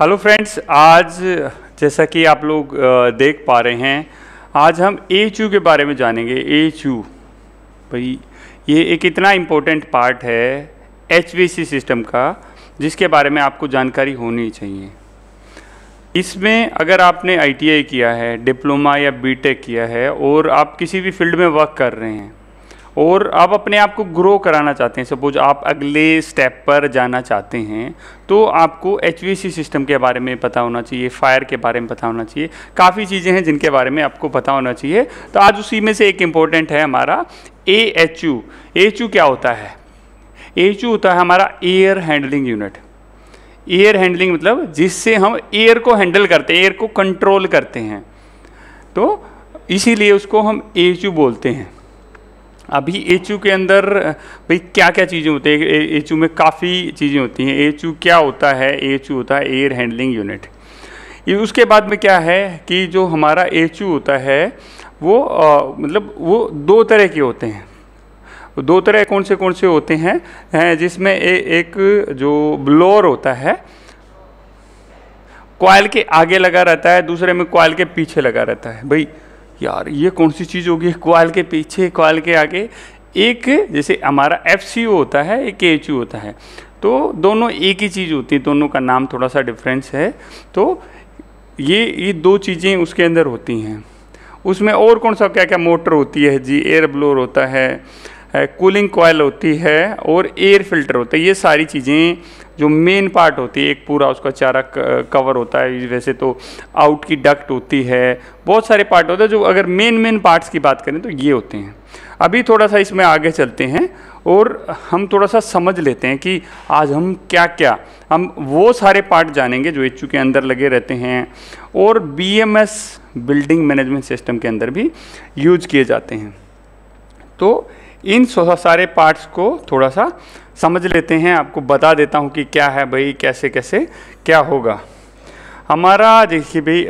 Hello friends आज जैसा कि आप लोग देख पा रहे हैं आज हम एच के बारे में जानेंगे एच भाई ये एक इतना इम्पोर्टेंट पार्ट है एच सिस्टम का जिसके बारे में आपको जानकारी होनी चाहिए इसमें अगर आपने आई किया है डिप्लोमा या बीटेक किया है और आप किसी भी फील्ड में वर्क कर रहे हैं और आप अपने आप को ग्रो कराना चाहते हैं सपोज आप अगले स्टेप पर जाना चाहते हैं तो आपको एच सिस्टम के बारे में पता होना चाहिए फायर के बारे में पता होना चाहिए काफ़ी चीज़ें हैं जिनके बारे में आपको पता होना चाहिए तो आज उसी में से एक इम्पॉर्टेंट है हमारा A H U H U क्या होता है एच यू होता है हमारा air handling unit air handling मतलब जिससे हम एयर को हैंडल करते हैं एयर को कंट्रोल करते हैं तो इसीलिए उसको हम एच यू बोलते हैं अभी एच के अंदर भाई क्या क्या चीज़ें होती है एच में काफ़ी चीज़ें होती हैं एच क्या होता है एच होता है एयर हैंडलिंग यूनिट उसके बाद में क्या है कि जो हमारा एच होता है वो आ, मतलब वो दो तरह के होते हैं दो तरह कौन से कौन से होते हैं है जिसमें ए, एक जो ब्लोअर होता है कॉयल के आगे लगा रहता है दूसरे में कॉयल के पीछे लगा रहता है भाई यार ये कौन सी चीज़ होगी क्वाल के पीछे क्वाल के आगे एक जैसे हमारा एफ होता है एक एच होता है तो दोनों एक ही चीज़ होती है दोनों का नाम थोड़ा सा डिफरेंस है तो ये ये दो चीज़ें उसके अंदर होती हैं उसमें और कौन सा क्या क्या मोटर होती है जी एयर ब्लोर होता है कूलिंग कॉयल होती है और एयर फिल्टर होता है ये सारी चीज़ें जो मेन पार्ट होती है एक पूरा उसका चारा कवर होता है वैसे तो आउट की डक्ट होती है बहुत सारे पार्ट होते हैं जो अगर मेन मेन पार्ट्स की बात करें तो ये होते हैं अभी थोड़ा सा इसमें आगे चलते हैं और हम थोड़ा सा समझ लेते हैं कि आज हम क्या क्या हम वो सारे पार्ट जानेंगे जो एच के अंदर लगे रहते हैं और बी बिल्डिंग मैनेजमेंट सिस्टम के अंदर भी यूज किए जाते हैं तो इन सारे पार्ट्स को थोड़ा सा समझ लेते हैं आपको बता देता हूँ कि क्या है भाई कैसे कैसे क्या होगा हमारा देखिए भाई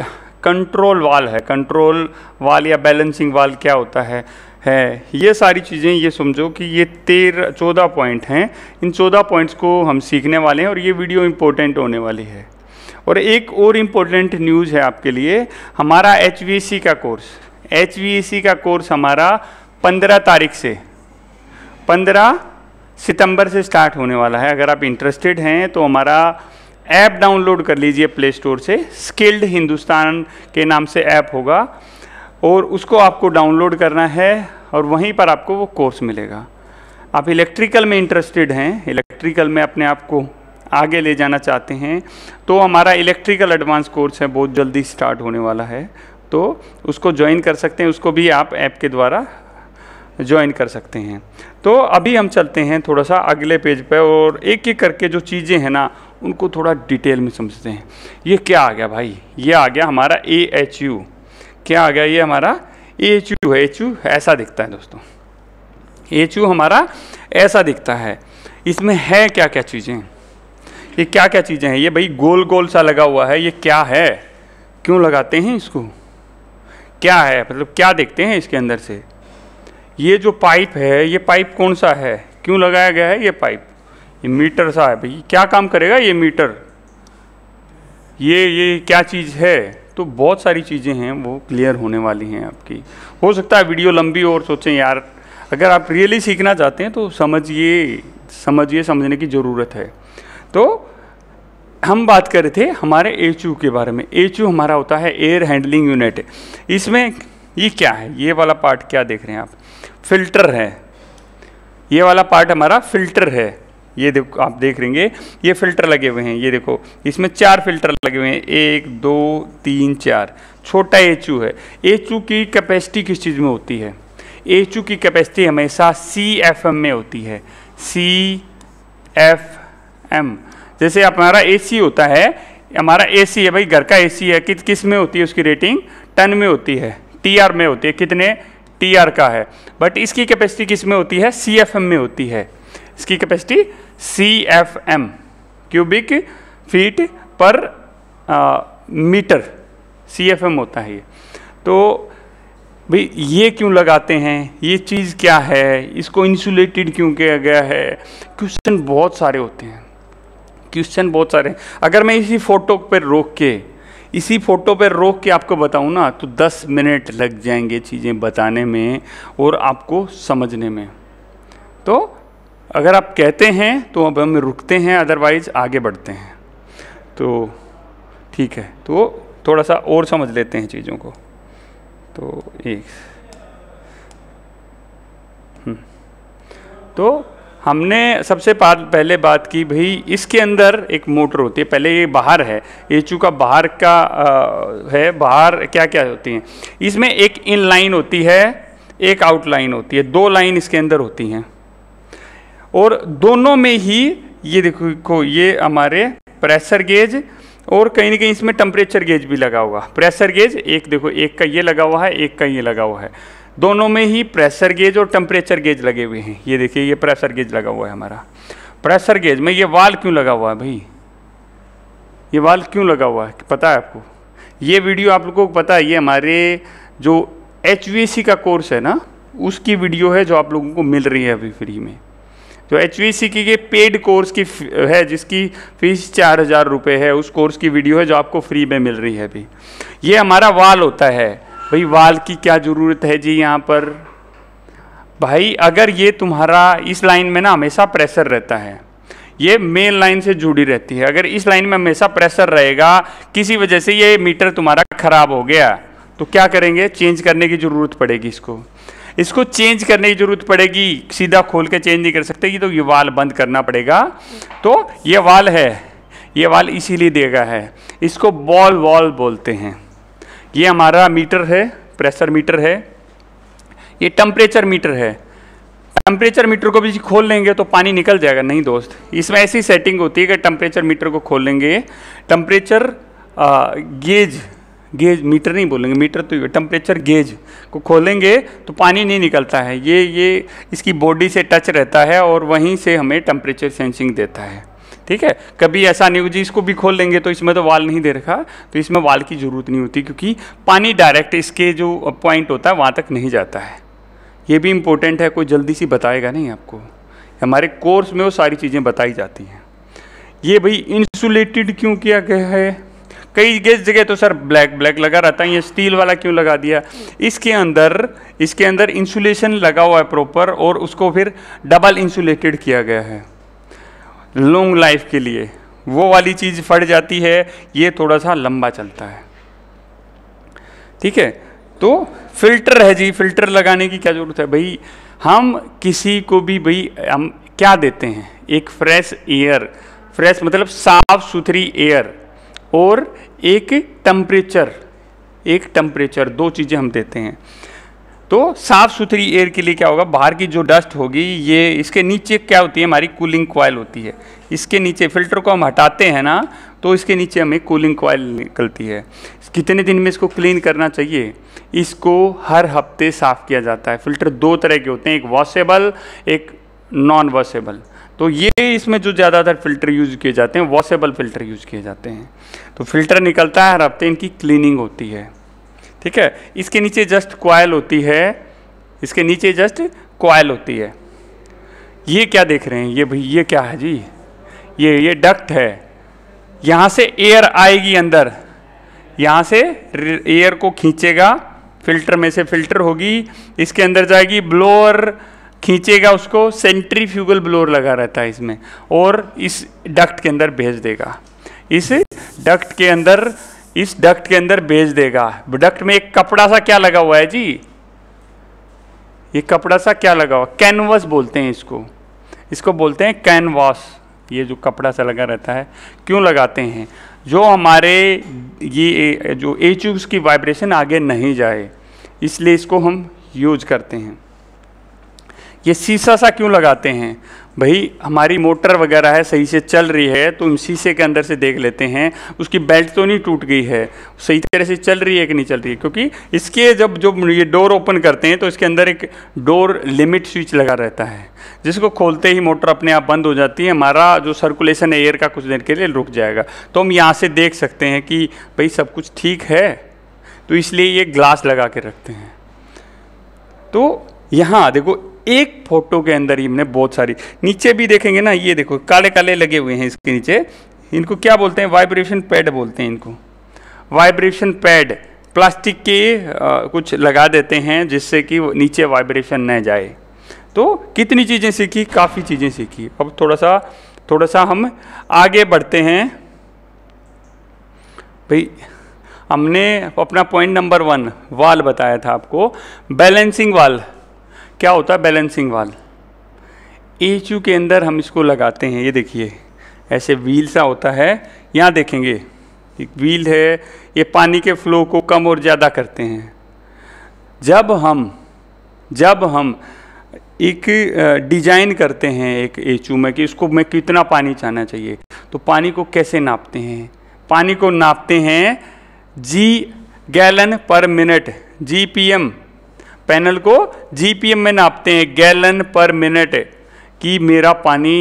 कंट्रोल वाल है कंट्रोल वाल या बैलेंसिंग वाल क्या होता है है ये सारी चीज़ें ये समझो कि ये तेरह चौदह पॉइंट हैं इन चौदह पॉइंट्स को हम सीखने वाले हैं और ये वीडियो इम्पोर्टेंट होने वाली है और एक और इम्पोर्टेंट न्यूज़ है आपके लिए हमारा एच का कोर्स एच का कोर्स हमारा पंद्रह तारीख से पंद्रह सितंबर से स्टार्ट होने वाला है अगर आप इंटरेस्टेड हैं तो हमारा ऐप डाउनलोड कर लीजिए प्ले स्टोर से स्किल्ड हिंदुस्तान के नाम से ऐप होगा और उसको आपको डाउनलोड करना है और वहीं पर आपको वो कोर्स मिलेगा आप इलेक्ट्रिकल में इंटरेस्टेड हैं इलेक्ट्रिकल में अपने आप को आगे ले जाना चाहते हैं तो हमारा इलेक्ट्रिकल एडवांस कोर्स है बहुत जल्दी स्टार्ट होने वाला है तो उसको ज्वाइन कर सकते हैं उसको भी आप ऐप के द्वारा ज्वाइन कर सकते हैं तो अभी हम चलते हैं थोड़ा सा अगले पेज पे और एक एक करके जो चीज़ें हैं ना उनको थोड़ा डिटेल में समझते हैं ये क्या आ गया भाई ये आ गया हमारा ए एच यू क्या आ गया ये हमारा ए एच यू है एच यू ऐसा दिखता है दोस्तों एच यू हमारा ऐसा दिखता है इसमें है क्या क्या चीज़ें ये क्या क्या चीज़ें हैं ये भाई गोल गोल सा लगा हुआ है ये क्या है क्यों लगाते हैं इसको क्या है मतलब क्या देखते हैं इसके अंदर से ये जो पाइप है ये पाइप कौन सा है क्यों लगाया गया है ये पाइप ये मीटर सा है भाई क्या काम करेगा ये मीटर ये ये क्या चीज़ है तो बहुत सारी चीज़ें हैं वो क्लियर होने वाली हैं आपकी हो सकता है वीडियो लंबी और सोचें यार अगर आप रियली सीखना चाहते हैं तो समझिए समझिए समझने की ज़रूरत है तो हम बात कर रहे थे हमारे एच के बारे में एच हमारा होता है एयर हैंडलिंग यूनिट इसमें ये क्या है ये वाला पार्ट क्या देख रहे हैं आप फिल्टर है ये वाला पार्ट हमारा फिल्टर है ये देखो आप देख रहेंगे ये फिल्टर लगे हुए हैं ये देखो इसमें चार फिल्टर लगे हुए हैं एक दो तीन चार छोटा यू है यू की कैपेसिटी किस चीज़ में होती है यू की कैपेसिटी हमेशा सी एफ एम में होती है सी एफ एम जैसे हमारा ए सी होता है हमारा ए सी है भाई घर का ए सी है कि किस में होती है उसकी रेटिंग टन में होती है टी आर में होती है कितने टी आर का है बट इसकी कैपेसिटी किस में होती है सी एफ एम में होती है इसकी capacity C F M cubic feet पर आ, मीटर सी एफ एम होता है ये तो भाई ये क्यों लगाते हैं ये चीज़ क्या है इसको इंसुलेटेड क्यों किया गया है क्वेश्चन बहुत सारे होते हैं क्वेश्चन बहुत सारे हैं अगर मैं इसी फोटो पर रोक के इसी फ़ोटो पर रोक के आपको बताऊँ ना तो दस मिनट लग जाएंगे चीज़ें बताने में और आपको समझने में तो अगर आप कहते हैं तो अब हम रुकते हैं अदरवाइज़ आगे बढ़ते हैं तो ठीक है तो थोड़ा सा और समझ लेते हैं चीज़ों को तो एक हम्म। तो हमने सबसे पहले बात की भाई इसके अंदर एक मोटर होती है पहले ये बाहर है ये का बाहर का आ, है बाहर क्या क्या होती हैं इसमें एक इन लाइन होती है एक आउट लाइन होती है दो लाइन इसके अंदर होती हैं और दोनों में ही ये देखो ये हमारे प्रेशर गेज और कहीं ना कहीं इसमें टेम्परेचर गेज भी लगा हुआ प्रेशर गेज एक देखो एक का ये लगा हुआ है एक का ये लगा हुआ है दोनों में ही प्रेशर गेज और टेम्परेचर गेज लगे हुए हैं ये देखिए ये प्रेशर गेज लगा हुआ है हमारा प्रेशर गेज में ये वाल क्यों लगा हुआ है भाई ये वाल क्यों लगा हुआ है पता है आपको ये वीडियो आप लोगों को पता है ये हमारे जो एच का कोर्स है ना उसकी वीडियो है जो आप लोगों को मिल रही है अभी फ्री में जो एच की ये पेड कोर्स की है जिसकी फ़ीस चार हज़ार रुपये है उस कोर्स की वीडियो है जो आपको फ्री में मिल रही है अभी ये हमारा वाल होता है भाई वाल की क्या ज़रूरत है जी यहाँ पर भाई अगर ये तुम्हारा इस लाइन में ना हमेशा प्रेशर रहता है ये मेन लाइन से जुड़ी रहती है अगर इस लाइन में हमेशा प्रेशर रहेगा किसी वजह से ये मीटर तुम्हारा ख़राब हो गया तो क्या करेंगे चेंज करने की ज़रूरत पड़ेगी इसको इसको चेंज करने की ज़रूरत पड़ेगी सीधा खोल के चेंज नहीं कर सकते कि तो ये वाल बंद करना पड़ेगा तो ये वाल है ये वाल इसीलिए देगा है इसको बॉल वॉल बोलते हैं ये हमारा मीटर है प्रेशर मीटर है ये टेम्परेचर मीटर है टेम्परेचर मीटर को भी खोल लेंगे तो पानी निकल जाएगा नहीं दोस्त इसमें ऐसी सेटिंग होती है कि टेम्परेचर मीटर को खोल लेंगे टम्परेचर गेज गेज मीटर नहीं बोलेंगे मीटर तो टेम्परेचर गेज को खोलेंगे तो पानी नहीं निकलता है ये ये इसकी बॉडी से टच रहता है और वहीं से हमें टेम्परेचर सेंसिंग देता है ठीक है कभी ऐसा नहीं हो जी इसको भी खोल लेंगे तो इसमें तो वाल नहीं दे रखा तो इसमें वाल की ज़रूरत नहीं होती क्योंकि पानी डायरेक्ट इसके जो पॉइंट होता है वहाँ तक नहीं जाता है ये भी इम्पोर्टेंट है कोई जल्दी सी बताएगा नहीं आपको हमारे कोर्स में वो सारी चीज़ें बताई जाती हैं ये भाई इंसुलेटेड क्यों किया गया है कई जगह तो सर ब्लैक ब्लैक लगा रहता है ये स्टील वाला क्यों लगा दिया इसके अंदर इसके अंदर इंसुलेशन लगा हुआ है प्रॉपर और उसको फिर डबल इंसुलेटेड किया गया है लॉन्ग लाइफ के लिए वो वाली चीज़ फट जाती है ये थोड़ा सा लंबा चलता है ठीक है तो फिल्टर है जी फिल्टर लगाने की क्या ज़रूरत है भाई हम किसी को भी भाई हम क्या देते हैं एक फ्रेश एयर फ्रेश मतलब साफ सुथरी एयर और एक टम्परेचर एक टम्परेचर दो चीज़ें हम देते हैं तो साफ़ सुथरी एयर के लिए क्या होगा बाहर की जो डस्ट होगी ये इसके नीचे क्या होती है हमारी कूलिंग कॉयल होती है इसके नीचे फिल्टर को हम हटाते हैं ना तो इसके नीचे हमें कूलिंग क्वाइल निकलती है कितने दिन में इसको क्लीन करना चाहिए इसको हर हफ्ते साफ़ किया जाता है फिल्टर दो तरह के होते हैं एक वॉशेबल एक नॉन वॉशेबल तो ये इसमें जो ज़्यादातर फिल्टर यूज़ किए जाते हैं वॉशेबल फिल्टर यूज़ किए जाते हैं तो फिल्टर निकलता है हर हफ्ते इनकी क्लीनिंग होती है ठीक है इसके नीचे जस्ट क्वाइल होती है इसके नीचे जस्ट क्वाइल होती है ये क्या देख रहे हैं ये भाई ये क्या है जी ये ये डक्ट है यहाँ से एयर आएगी अंदर यहाँ से एयर को खींचेगा फिल्टर में से फिल्टर होगी इसके अंदर जाएगी ब्लोअर खींचेगा उसको सेंट्रीफ्यूगल ब्लोअर लगा रहता है इसमें और इस डक्ट के अंदर भेज देगा इस डक्ट के अंदर इस डक्ट के अंदर भेज देगा डक्ट में एक कपड़ा सा क्या लगा हुआ है जी ये कपड़ा सा क्या लगा हुआ कैनवास बोलते हैं इसको इसको बोलते हैं कैनवास ये जो कपड़ा सा लगा रहता है क्यों लगाते हैं जो हमारे ये जो ए ट्यूब्स की वाइब्रेशन आगे नहीं जाए इसलिए इसको हम यूज करते हैं ये शीशा सा क्यों लगाते हैं भाई हमारी मोटर वगैरह है सही से चल रही है तो हम शीशे के अंदर से देख लेते हैं उसकी बेल्ट तो नहीं टूट गई है सही तरह से चल रही है कि नहीं चल रही है क्योंकि इसके जब जो ये डोर ओपन करते हैं तो इसके अंदर एक डोर लिमिट स्विच लगा रहता है जिसको खोलते ही मोटर अपने आप बंद हो जाती है हमारा जो सर्कुलेशन है एयर का कुछ देर के लिए रुक जाएगा तो हम यहाँ से देख सकते हैं कि भाई सब कुछ ठीक है तो इसलिए ये ग्लास लगा के रखते हैं तो यहाँ देखो एक फोटो के अंदर ही हमने बहुत सारी नीचे भी देखेंगे ना ये देखो काले काले लगे हुए हैं इसके नीचे इनको क्या बोलते हैं वाइब्रेशन पैड बोलते हैं इनको वाइब्रेशन पैड प्लास्टिक के आ, कुछ लगा देते हैं जिससे कि नीचे वाइब्रेशन न जाए तो कितनी चीज़ें सीखी काफ़ी चीज़ें सीखी अब थोड़ा सा थोड़ा सा हम आगे बढ़ते हैं भाई हमने अपना पॉइंट नंबर वन वाल बताया था आपको बैलेंसिंग वाल क्या होता है बैलेंसिंग वाल एच के अंदर हम इसको लगाते हैं ये देखिए ऐसे व्हील सा होता है यहाँ देखेंगे एक व्हील है ये पानी के फ्लो को कम और ज़्यादा करते हैं जब हम जब हम एक डिजाइन करते हैं एक एचू में कि इसको में कितना पानी चाहना चाहिए तो पानी को कैसे नापते हैं पानी को नापते हैं जी gallon per minute G P M panel को जीपीएम में नापते हैं गैलन पर मिनट कि मेरा पानी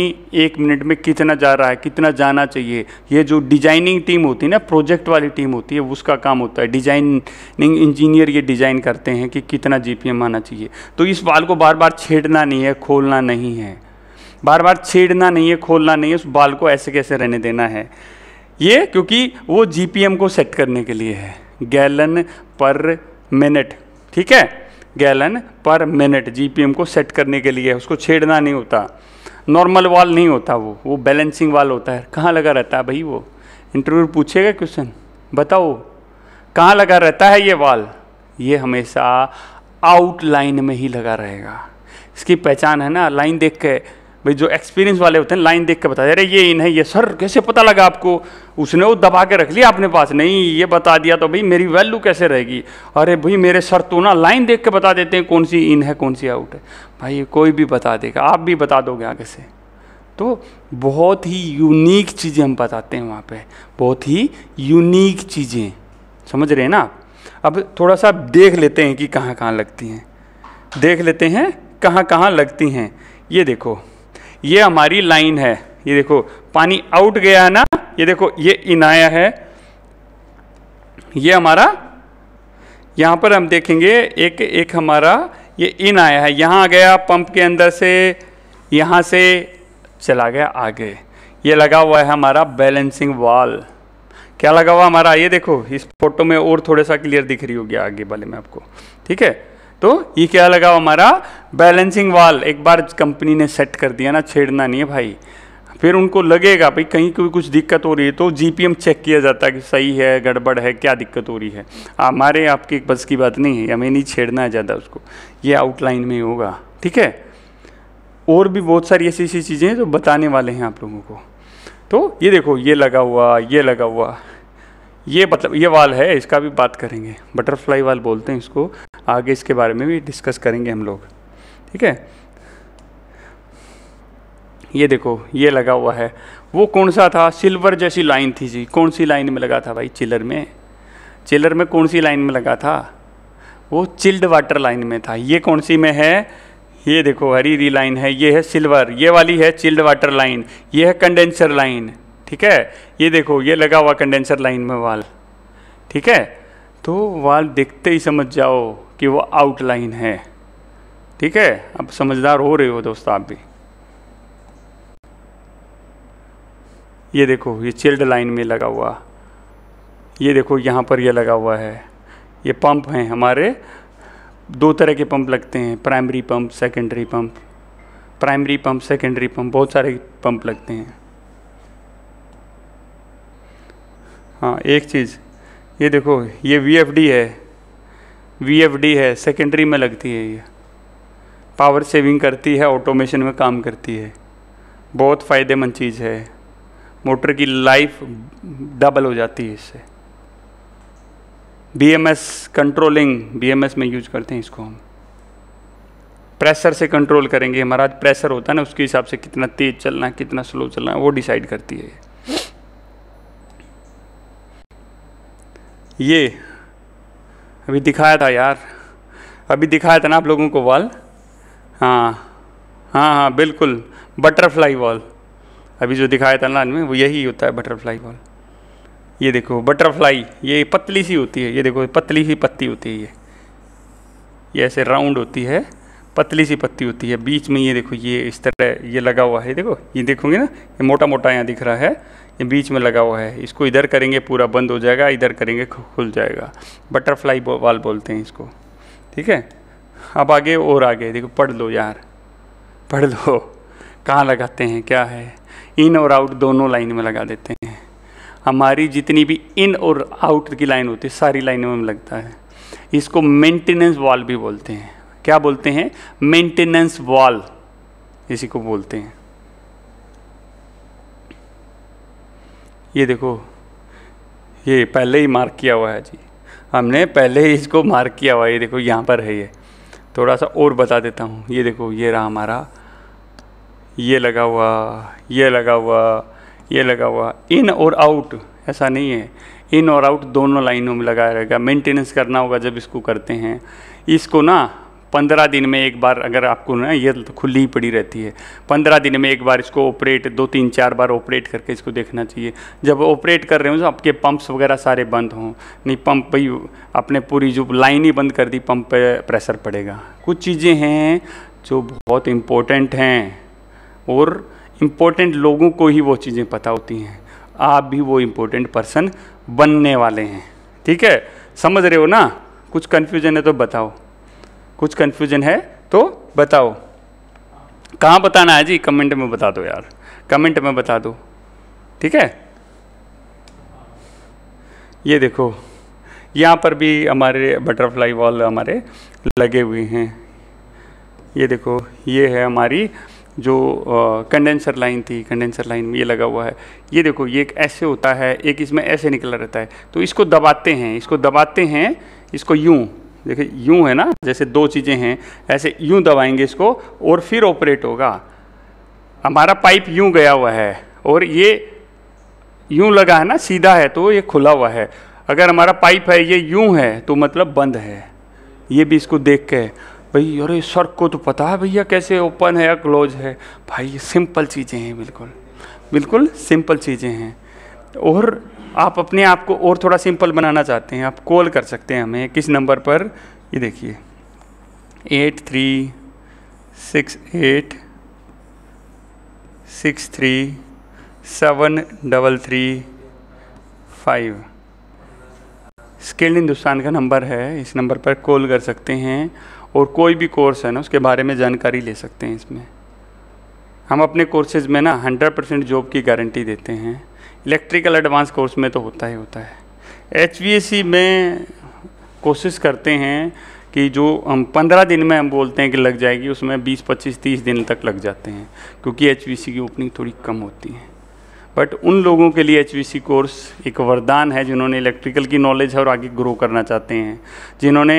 एक मिनट में कितना जा रहा है कितना जाना चाहिए ये जो डिजाइनिंग टीम होती है ना प्रोजेक्ट वाली टीम होती है उसका काम होता है डिजाइनिंग इंजीनियर ये डिज़ाइन करते हैं कि कितना जीपीएम आना चाहिए तो इस बाल को बार बार छेड़ना नहीं है खोलना नहीं है बार बार छेड़ना नहीं है खोलना नहीं है उस बाल को ऐसे कैसे रहने देना है ये क्योंकि वो जी को सेट करने के लिए है गैलन पर मिनट ठीक है गैलन पर मिनट जीपीएम को सेट करने के लिए उसको छेड़ना नहीं होता नॉर्मल वाल नहीं होता वो वो बैलेंसिंग वाल होता है कहाँ लगा रहता है भाई वो इंटरव्यू पूछेगा क्वेश्चन बताओ कहाँ लगा रहता है ये वाल ये हमेशा आउटलाइन में ही लगा रहेगा इसकी पहचान है ना लाइन देख के भाई जो एक्सपीरियंस वाले होते हैं लाइन देख के दे अरे ये इन है ये सर कैसे पता लगा आपको उसने वो दबा के रख लिया अपने पास नहीं ये बता दिया तो भाई मेरी वैल्यू कैसे रहेगी अरे भाई मेरे सर तो ना लाइन देख के बता देते हैं कौन सी इन है कौन सी आउट है भाई कोई भी बता देगा आप भी बता दोगे आगे से तो बहुत ही यूनिक चीज़ें हम बताते हैं वहाँ पे बहुत ही यूनिक चीज़ें समझ रहे हैं ना अब थोड़ा सा देख लेते हैं कि कहाँ कहाँ लगती हैं देख लेते हैं कहाँ कहाँ लगती हैं ये देखो ये हमारी लाइन है ये देखो पानी आउट गया है ना ये देखो ये इन आया है ये हमारा यहाँ पर हम देखेंगे एक एक हमारा ये इन आया है यहाँ गया पंप के अंदर से यहाँ से चला गया आगे ये लगा हुआ है हमारा बैलेंसिंग वाल क्या लगा हुआ हमारा ये देखो इस फोटो में और थोड़ा सा क्लियर दिख रही होगी आगे वाले में आपको ठीक है तो ये क्या लगा हमारा बैलेंसिंग वाल एक बार कंपनी ने सेट कर दिया ना छेड़ना नहीं है भाई फिर उनको लगेगा भाई कहीं कोई कुछ दिक्कत हो रही है तो जीपीएम चेक किया जाता है कि सही है गड़बड़ है क्या दिक्कत हो रही है हमारे आपकी बस की बात नहीं है हमें नहीं छेड़ना है ज़्यादा उसको ये आउटलाइन में होगा ठीक है और भी बहुत सारी ऐसी ऐसी चीज़ें हैं जो बताने वाले हैं आप लोगों को तो ये देखो ये लगा हुआ ये लगा हुआ ये मतलब ये वाल है इसका भी बात करेंगे बटरफ्लाई वाल बोलते हैं इसको आगे इसके बारे में भी डिस्कस करेंगे हम लोग ठीक है ये देखो ये लगा हुआ है वो कौन सा था सिल्वर जैसी लाइन थी जी कौन सी लाइन में लगा था भाई चिलर में चिलर में कौन सी लाइन में लगा था वो चिल्ड वाटर लाइन में था ये कौन सी में है ये देखो हरी हरी लाइन है ये है सिल्वर ये वाली है चिल्ड वाटर लाइन ये है कंडेंसर लाइन ठीक है ये देखो ये लगा हुआ कंडेंसर लाइन में वाल ठीक है तो वाल देखते ही समझ जाओ कि वो आउटलाइन है ठीक है अब समझदार हो रहे हो दोस्त आप भी ये देखो ये चिल्ड लाइन में लगा हुआ ये देखो यहाँ पर ये लगा हुआ है ये पंप हैं हमारे दो तरह के पंप लगते हैं primary pump secondary pump primary pump secondary pump बहुत सारे पंप लगते हैं हाँ एक चीज़ ये देखो ये वी है वी है सेकेंडरी में लगती है ये पावर सेविंग करती है ऑटोमेशन में काम करती है बहुत फ़ायदेमंद चीज़ है मोटर की लाइफ डबल हो जाती है इससे बीएमएस कंट्रोलिंग बीएमएस में यूज करते हैं इसको हम प्रेशर से कंट्रोल करेंगे हमारा प्रेशर होता है ना उसके हिसाब से कितना तेज़ चलना है कितना स्लो चलना है वो डिसाइड करती है ये अभी दिखाया था यार अभी दिखाया था ना आप लोगों को वॉल हाँ हाँ हाँ बिल्कुल बटरफ्लाई वॉल अभी जो दिखाया था ना में वो यही होता है बटरफ्लाई वॉल ये देखो बटरफ्लाई ये पतली सी होती है ये देखो पतली सी पत्ती होती है ये ये ऐसे राउंड होती है पतली सी पत्ती होती है बीच में ये देखो ये इस तरह ये लगा हुआ है देखो ये देखोगे ना ये मोटा मोटा यहाँ दिख रहा है ये बीच में लगा हुआ है इसको इधर करेंगे पूरा बंद हो जाएगा इधर करेंगे खुल जाएगा बटरफ्लाई वाल बोलते हैं इसको ठीक है अब आगे और आगे देखो पढ़ लो यार पढ़ लो कहाँ लगाते हैं क्या है इन और आउट दोनों लाइन में लगा देते हैं हमारी जितनी भी इन और आउट की लाइन होती है सारी लाइनों में लगता है इसको मेंटेनेंस वाल भी बोलते हैं क्या बोलते हैं मेंटेनेंस वॉल इसी को बोलते हैं ये देखो ये पहले ही मार्क किया हुआ है जी हमने पहले ही इसको मार्क किया हुआ है ये देखो यहाँ पर है ये थोड़ा सा और बता देता हूँ ये देखो ये रहा हमारा ये लगा हुआ ये लगा हुआ ये लगा हुआ इन और आउट ऐसा नहीं है इन और आउट दोनों लाइनों में लगाया रहेगा मेंटेनेंस करना होगा जब इसको करते हैं इसको ना पंद्रह दिन में एक बार अगर आपको ना ये तो खुली ही पड़ी रहती है पंद्रह दिन में एक बार इसको ऑपरेट दो तीन चार बार ऑपरेट करके इसको देखना चाहिए जब ऑपरेट कर रहे हो तो आपके पंप्स वगैरह सारे बंद हों नहीं पंप भाई आपने पूरी जो लाइन ही बंद कर दी पंप पे प्रेशर पड़ेगा कुछ चीज़ें हैं जो बहुत इम्पोर्टेंट हैं और इम्पोर्टेंट लोगों को ही वो चीज़ें पता होती हैं आप भी वो इम्पोर्टेंट पर्सन बनने वाले हैं ठीक है समझ रहे हो ना कुछ कन्फ्यूजन है तो बताओ कुछ कन्फ्यूजन है तो बताओ कहाँ बताना है जी कमेंट में बता दो यार कमेंट में बता दो ठीक है ये देखो यहाँ पर भी हमारे बटरफ्लाई वॉल हमारे लगे हुए हैं ये देखो ये है हमारी जो कंडेंसर लाइन थी कंडेंसर लाइन में ये लगा हुआ है ये देखो ये एक ऐसे होता है एक इसमें ऐसे निकला रहता है तो इसको दबाते हैं इसको दबाते हैं इसको यूँ देखिए यूं है ना जैसे दो चीज़ें हैं ऐसे यूं दबाएंगे इसको और फिर ऑपरेट होगा हमारा पाइप यूं गया हुआ है और ये यूं लगा है ना सीधा है तो ये खुला हुआ है अगर हमारा पाइप है ये यूं है तो मतलब बंद है ये भी इसको देख के भाई अरे सर को तो पता है भैया कैसे ओपन है या क्लोज है भाई ये सिंपल चीज़ें हैं बिल्कुल बिल्कुल सिंपल चीज़ें हैं और आप अपने आप को और थोड़ा सिंपल बनाना चाहते हैं आप कॉल कर सकते हैं हमें किस नंबर पर ये देखिए eight three six eight six three seven double three five skilled Hindustan का नंबर है इस नंबर पर कॉल कर सकते हैं और कोई भी कोर्स है ना उसके बारे में जानकारी ले सकते हैं इसमें हम अपने कोर्सेज़ में ना हंड्रेड परसेंट जॉब की गारंटी देते हैं इलेक्ट्रिकल एडवांस कोर्स में तो होता ही होता है एच में कोशिश करते हैं कि जो हम पंद्रह दिन में हम बोलते हैं कि लग जाएगी उसमें बीस पच्चीस तीस दिन तक लग जाते हैं क्योंकि एच की ओपनिंग थोड़ी कम होती है बट उन लोगों के लिए एच कोर्स एक वरदान है जिन्होंने इलेक्ट्रिकल की नॉलेज है और आगे ग्रो करना चाहते हैं जिन्होंने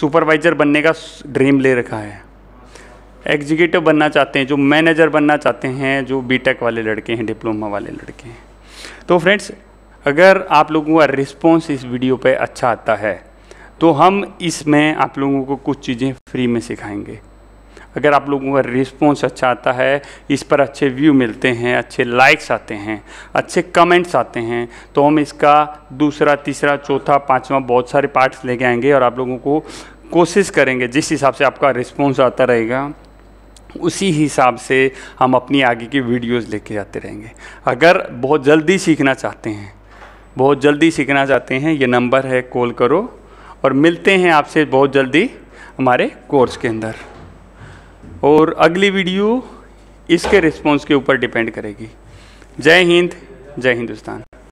सुपरवाइज़र बनने का ड्रीम ले रखा है एग्जीक्यूटिव बनना चाहते हैं जो मैनेजर बनना चाहते हैं जो बीटेक वाले लड़के हैं डिप्लोमा वाले लड़के हैं तो फ्रेंड्स अगर आप लोगों का रिस्पॉन्स इस वीडियो पर अच्छा आता है तो हम इसमें आप लोगों को कुछ चीज़ें फ्री में सिखाएंगे अगर आप लोगों का रिस्पॉन्स अच्छा आता है इस पर अच्छे व्यू मिलते हैं अच्छे लाइक्स आते हैं अच्छे कमेंट्स आते हैं तो हम इसका दूसरा तीसरा चौथा पाँचवा बहुत सारे पार्ट्स लेके आएंगे और आप लोगों को कोशिश करेंगे जिस हिसाब से आपका रिस्पॉन्स आता रहेगा उसी हिसाब से हम अपनी आगे की वीडियोस लेके जाते रहेंगे अगर बहुत जल्दी सीखना चाहते हैं बहुत जल्दी सीखना चाहते हैं ये नंबर है कॉल करो और मिलते हैं आपसे बहुत जल्दी हमारे कोर्स के अंदर और अगली वीडियो इसके रिस्पॉन्स के ऊपर डिपेंड करेगी जय हिंद जय हिंदुस्तान